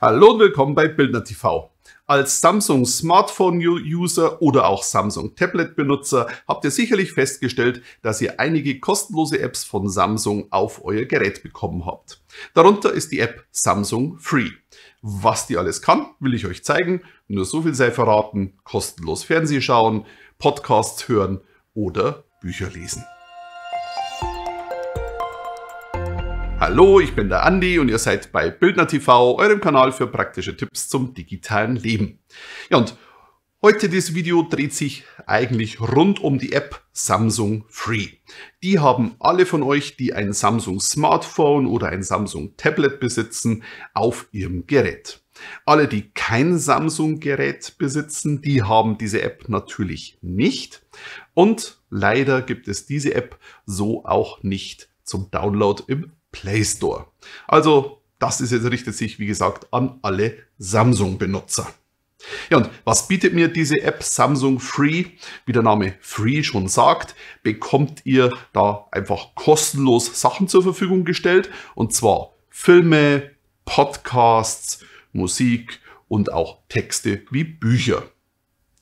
Hallo und willkommen bei Bildner TV. Als Samsung Smartphone User oder auch Samsung Tablet Benutzer habt ihr sicherlich festgestellt, dass ihr einige kostenlose Apps von Samsung auf euer Gerät bekommen habt. Darunter ist die App Samsung Free. Was die alles kann, will ich euch zeigen. Nur so viel sei verraten, kostenlos Fernseh schauen, Podcasts hören oder Bücher lesen. Hallo, ich bin der Andi und ihr seid bei Bildner TV, eurem Kanal für praktische Tipps zum digitalen Leben. Ja, und heute dieses Video dreht sich eigentlich rund um die App Samsung Free. Die haben alle von euch, die ein Samsung Smartphone oder ein Samsung Tablet besitzen, auf ihrem Gerät. Alle, die kein Samsung-Gerät besitzen, die haben diese App natürlich nicht. Und leider gibt es diese App so auch nicht zum Download im Play Store. Also das ist jetzt, richtet sich, wie gesagt, an alle Samsung-Benutzer. Ja, und was bietet mir diese App Samsung Free? Wie der Name Free schon sagt, bekommt ihr da einfach kostenlos Sachen zur Verfügung gestellt. Und zwar Filme, Podcasts, Musik und auch Texte wie Bücher.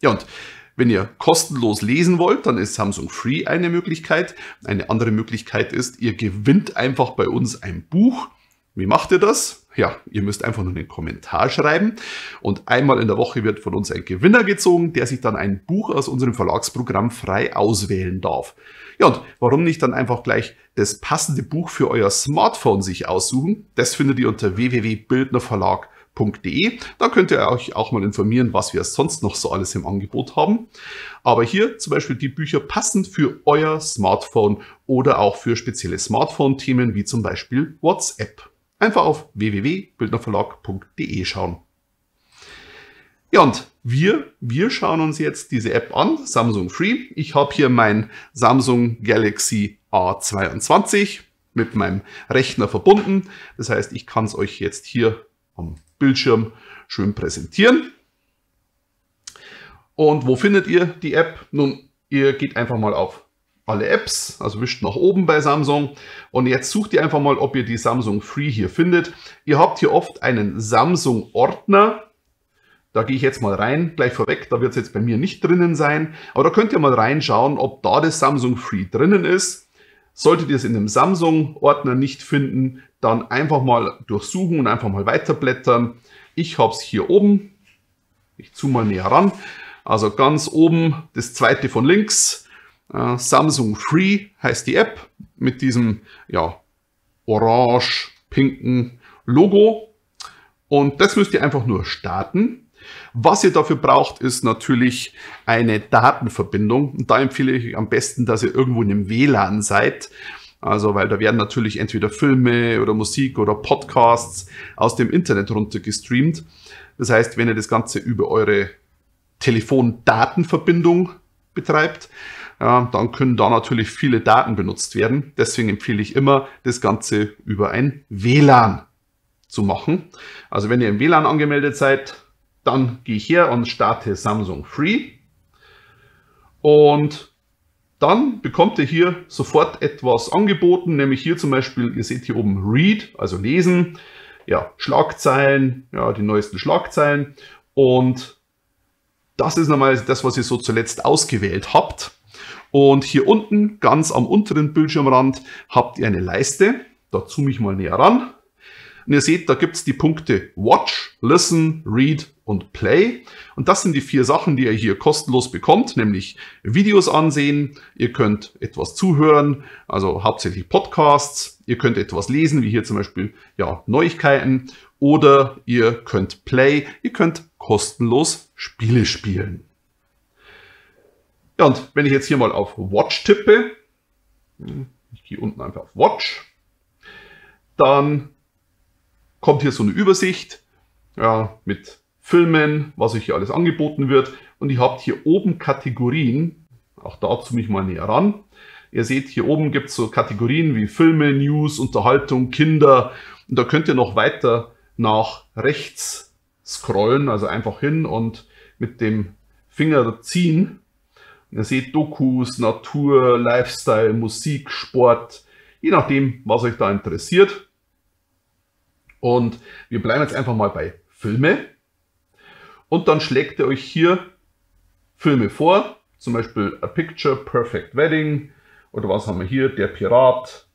Ja, und wenn ihr kostenlos lesen wollt, dann ist Samsung Free eine Möglichkeit. Eine andere Möglichkeit ist, ihr gewinnt einfach bei uns ein Buch. Wie macht ihr das? Ja, ihr müsst einfach nur einen Kommentar schreiben und einmal in der Woche wird von uns ein Gewinner gezogen, der sich dann ein Buch aus unserem Verlagsprogramm frei auswählen darf. Ja, und warum nicht dann einfach gleich das passende Buch für euer Smartphone sich aussuchen? Das findet ihr unter www.bildnerverlag.com www.web.de. Da könnt ihr euch auch mal informieren, was wir sonst noch so alles im Angebot haben. Aber hier zum Beispiel die Bücher passend für euer Smartphone oder auch für spezielle Smartphone-Themen wie zum Beispiel WhatsApp. Einfach auf www.bildnerverlag.de schauen. Ja, und wir, wir schauen uns jetzt diese App an, Samsung Free. Ich habe hier mein Samsung Galaxy A22 mit meinem Rechner verbunden. Das heißt, ich kann es euch jetzt hier am Bildschirm schön präsentieren. Und wo findet ihr die App? Nun, ihr geht einfach mal auf alle Apps, also wischt nach oben bei Samsung und jetzt sucht ihr einfach mal, ob ihr die Samsung Free hier findet. Ihr habt hier oft einen Samsung-Ordner, da gehe ich jetzt mal rein, gleich vorweg, da wird es jetzt bei mir nicht drinnen sein, aber da könnt ihr mal reinschauen, ob da das Samsung Free drinnen ist. Solltet ihr es in dem Samsung-Ordner nicht finden, dann einfach mal durchsuchen und einfach mal weiterblättern. Ich habe es hier oben. Ich zoome mal näher ran. Also ganz oben das zweite von links. Äh, Samsung Free heißt die App mit diesem ja, orange-pinken Logo. Und das müsst ihr einfach nur starten. Was ihr dafür braucht, ist natürlich eine Datenverbindung. Und da empfehle ich am besten, dass ihr irgendwo in einem WLAN seid. Also, weil da werden natürlich entweder Filme oder Musik oder Podcasts aus dem Internet runtergestreamt. Das heißt, wenn ihr das Ganze über eure Telefondatenverbindung betreibt, ja, dann können da natürlich viele Daten benutzt werden. Deswegen empfehle ich immer, das Ganze über ein WLAN zu machen. Also wenn ihr im WLAN angemeldet seid, dann gehe ich her und starte Samsung Free. Und dann bekommt ihr hier sofort etwas angeboten, nämlich hier zum Beispiel, ihr seht hier oben Read, also lesen, ja, Schlagzeilen, ja, die neuesten Schlagzeilen. Und das ist nochmal das, was ihr so zuletzt ausgewählt habt. Und hier unten, ganz am unteren Bildschirmrand, habt ihr eine Leiste. Da zoome ich mal näher ran. Und ihr seht, da gibt es die Punkte Watch, Listen, Read und Play. Und das sind die vier Sachen, die ihr hier kostenlos bekommt, nämlich Videos ansehen, ihr könnt etwas zuhören, also hauptsächlich Podcasts, ihr könnt etwas lesen, wie hier zum Beispiel ja, Neuigkeiten, oder ihr könnt Play, ihr könnt kostenlos Spiele spielen. Ja, und wenn ich jetzt hier mal auf Watch tippe, hm, ich gehe unten einfach auf Watch, dann kommt hier so eine Übersicht ja, mit Filmen, was euch hier alles angeboten wird. Und ihr habt hier oben Kategorien. Auch dazu mich mal näher ran. Ihr seht, hier oben gibt es so Kategorien wie Filme, News, Unterhaltung, Kinder. Und da könnt ihr noch weiter nach rechts scrollen, also einfach hin und mit dem Finger ziehen. Und ihr seht Dokus, Natur, Lifestyle, Musik, Sport, je nachdem, was euch da interessiert. Und wir bleiben jetzt einfach mal bei Filme. Und dann schlägt er euch hier Filme vor, zum Beispiel A Picture Perfect Wedding oder was haben wir hier, Der Pirat.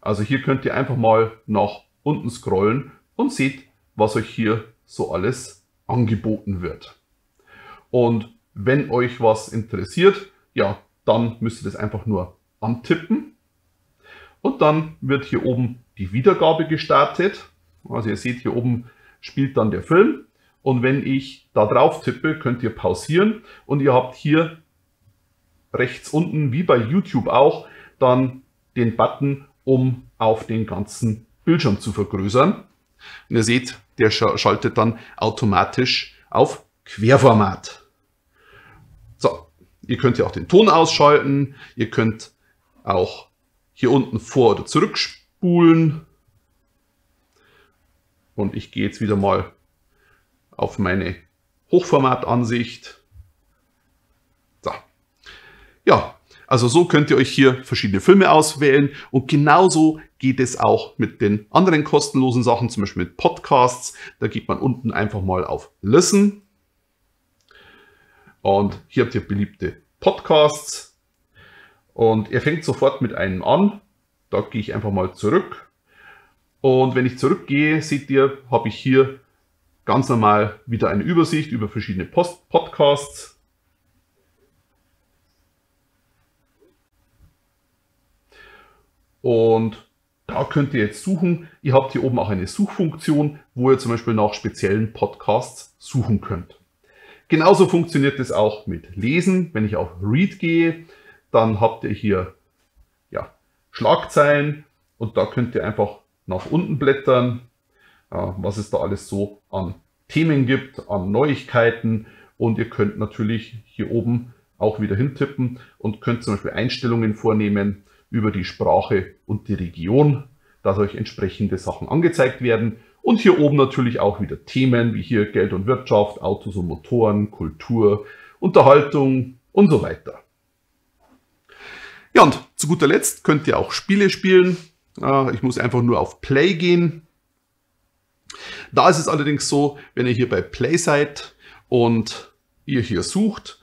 Also hier könnt ihr einfach mal nach unten scrollen und seht, was euch hier so alles angeboten wird. Und wenn euch was interessiert, ja, dann müsst ihr das einfach nur antippen. Und dann wird hier oben die Wiedergabe gestartet. Also ihr seht hier oben spielt dann der Film. Und wenn ich da drauf tippe, könnt ihr pausieren. Und ihr habt hier rechts unten, wie bei YouTube auch, dann den Button, um auf den ganzen Bildschirm zu vergrößern. Und ihr seht, der schaltet dann automatisch auf Querformat. So, ihr könnt ja auch den Ton ausschalten. Ihr könnt auch hier unten vor- oder zurückspielen spulen. Und ich gehe jetzt wieder mal auf meine Hochformatansicht. So. Ja, also so könnt ihr euch hier verschiedene Filme auswählen und genauso geht es auch mit den anderen kostenlosen Sachen, zum Beispiel mit Podcasts. Da geht man unten einfach mal auf Listen und hier habt ihr beliebte Podcasts und ihr fängt sofort mit einem an. Da gehe ich einfach mal zurück. Und wenn ich zurückgehe, seht ihr, habe ich hier ganz normal wieder eine Übersicht über verschiedene Post Podcasts. Und da könnt ihr jetzt suchen. Ihr habt hier oben auch eine Suchfunktion, wo ihr zum Beispiel nach speziellen Podcasts suchen könnt. Genauso funktioniert es auch mit Lesen. Wenn ich auf Read gehe, dann habt ihr hier Schlagzeilen und da könnt ihr einfach nach unten blättern, äh, was es da alles so an Themen gibt, an Neuigkeiten und ihr könnt natürlich hier oben auch wieder hintippen und könnt zum Beispiel Einstellungen vornehmen über die Sprache und die Region, dass euch entsprechende Sachen angezeigt werden. Und hier oben natürlich auch wieder Themen wie hier Geld und Wirtschaft, Autos und Motoren, Kultur, Unterhaltung und so weiter. Ja, und zu guter Letzt könnt ihr auch Spiele spielen. Äh, ich muss einfach nur auf Play gehen. Da ist es allerdings so, wenn ihr hier bei Play seid und ihr hier sucht,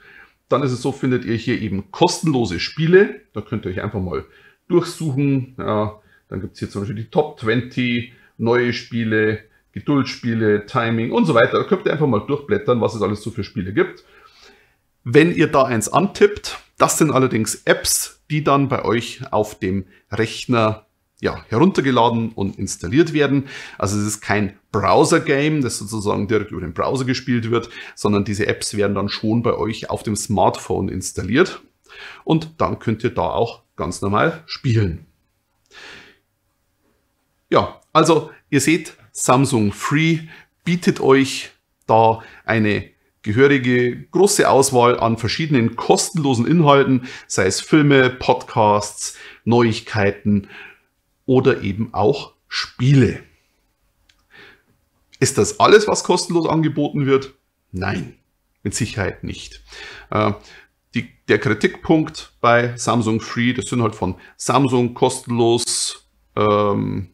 dann ist es so, findet ihr hier eben kostenlose Spiele. Da könnt ihr euch einfach mal durchsuchen. Dann gibt es hier zum Beispiel die Top 20, neue Spiele, Geduldsspiele, Timing und so weiter. Da könnt ihr einfach mal durchblättern, was es alles so für Spiele gibt. Wenn ihr da eins antippt, das sind allerdings Apps, die dann bei euch auf dem Rechner ja, heruntergeladen und installiert werden. Also es ist kein Browser-Game, das sozusagen direkt über den Browser gespielt wird, sondern diese Apps werden dann schon bei euch auf dem Smartphone installiert. Und dann könnt ihr da auch ganz normal spielen. Ja, also ihr seht, Samsung Free bietet euch da eine gehörige große Auswahl an verschiedenen kostenlosen Inhalten, sei es Filme, Podcasts, Neuigkeiten oder eben auch Spiele. Ist das alles, was kostenlos angeboten wird? Nein, mit Sicherheit nicht. Äh, die, der Kritikpunkt bei Samsung Free, das sind halt von Samsung kostenlos ähm,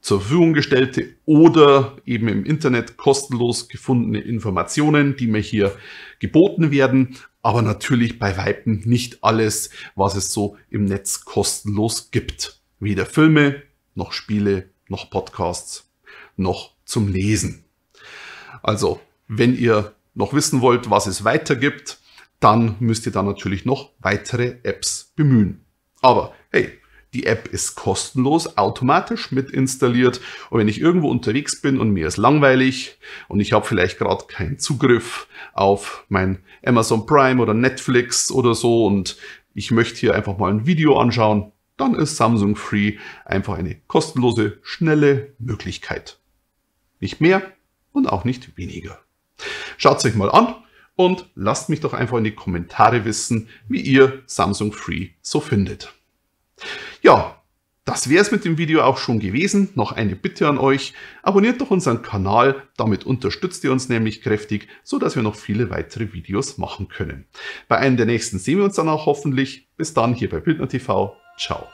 zur Verfügung gestellte oder eben im Internet kostenlos gefundene Informationen, die mir hier geboten werden. Aber natürlich bei Weitem nicht alles, was es so im Netz kostenlos gibt. Weder Filme, noch Spiele, noch Podcasts, noch zum Lesen. Also, wenn ihr noch wissen wollt, was es weiter gibt, dann müsst ihr da natürlich noch weitere Apps bemühen. Aber hey, die App ist kostenlos, automatisch mit installiert. Und wenn ich irgendwo unterwegs bin und mir ist langweilig und ich habe vielleicht gerade keinen Zugriff auf mein Amazon Prime oder Netflix oder so und ich möchte hier einfach mal ein Video anschauen, dann ist Samsung Free einfach eine kostenlose, schnelle Möglichkeit. Nicht mehr und auch nicht weniger. Schaut es euch mal an und lasst mich doch einfach in die Kommentare wissen, wie ihr Samsung Free so findet. Ja, das wäre es mit dem Video auch schon gewesen. Noch eine Bitte an euch. Abonniert doch unseren Kanal, damit unterstützt ihr uns nämlich kräftig, so dass wir noch viele weitere Videos machen können. Bei einem der nächsten sehen wir uns dann auch hoffentlich. Bis dann hier bei Bildner TV. Ciao.